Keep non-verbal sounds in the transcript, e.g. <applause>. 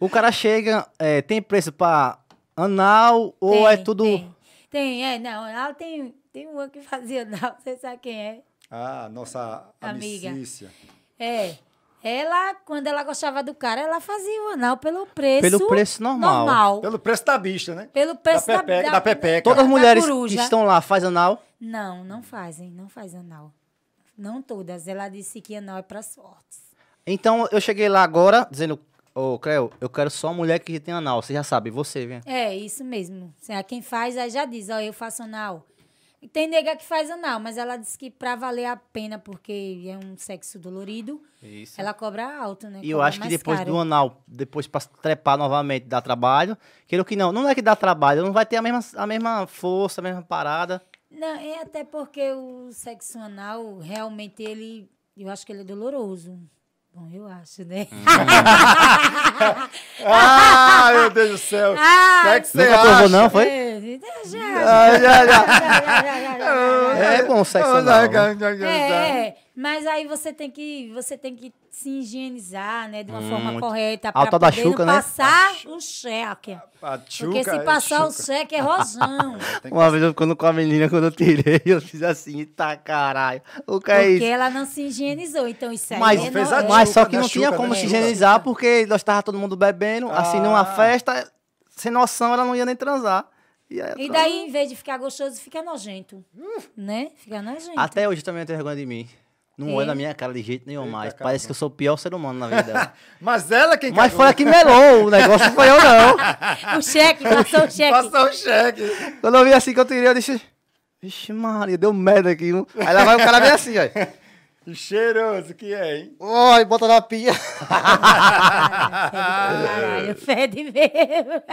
O cara chega, é, tem preço pra anal ou tem, é tudo. Tem. tem, é, não, anal tem, tem uma que fazia anal, <laughs> você sabe quem é. Ah, nossa amiga. Amicícia. É. Ela, quando ela gostava do cara, ela fazia o anal pelo preço. Pelo preço normal. normal. Pelo preço da bicha, né? Pelo preço da pepeca. Da, da pepeca. Todas as mulheres que estão lá fazem anal? Não, não fazem. Não fazem anal. Não todas. Ela disse que anal é para sortes. Então, eu cheguei lá agora, dizendo Ô, Cleo, eu quero só mulher que tem anal. Você já sabe, você, vem. É, isso mesmo. É quem faz, aí já diz, ó, eu faço anal. Tem nega que faz anal, mas ela diz que pra valer a pena, porque é um sexo dolorido, Isso. ela cobra alto, né? E eu acho que depois caro. do anal, depois pra trepar novamente, dá trabalho. Quero que não. Não é que dá trabalho, não vai ter a mesma, a mesma força, a mesma parada. Não, é até porque o sexo anal, realmente, ele... Eu acho que ele é doloroso. Bom, eu acho, né? Hum. <laughs> <laughs> ah, meu Deus do céu. Ah, que, você Nunca provou, não, foi? É. Já, já, já, É, é bom sexo anal. Né? É, é, mas aí você tem que, você tem que se higienizar, né, de uma hum, forma correta para poder chuca, não né? passar né? o cheque. Porque se passar é o cheque é rosão. <laughs> uma vez eu ficando com a menina quando eu tirei, eu fiz assim, tá caralho. O que é porque isso? Porque ela não se higienizou, então isso aí mas, é fez a mas só que né? não tinha chuca, como né? se higienizar porque nós tava todo mundo bebendo, ah. assim numa ah. festa, sem noção ela não ia nem transar. E, e tá. daí, em vez de ficar gostoso, fica nojento. Hum. Né? Fica nojento. Até hoje também eu tenho vergonha de mim. Não olha na minha cara de jeito nenhum Eita, mais. Parece que eu sou o pior ser humano na vida <laughs> Mas ela é quem Mas foi a que melou. O negócio não foi eu, não. <laughs> o cheque, passou o cheque. Passou o cheque. Quando eu vi assim que eu tirei, eu disse... Vixe Maria, deu merda aqui. Aí lá vai o cara bem assim, ó. Que <laughs> cheiroso que é, hein? Oi, bota na pia. Caralho, fede mesmo.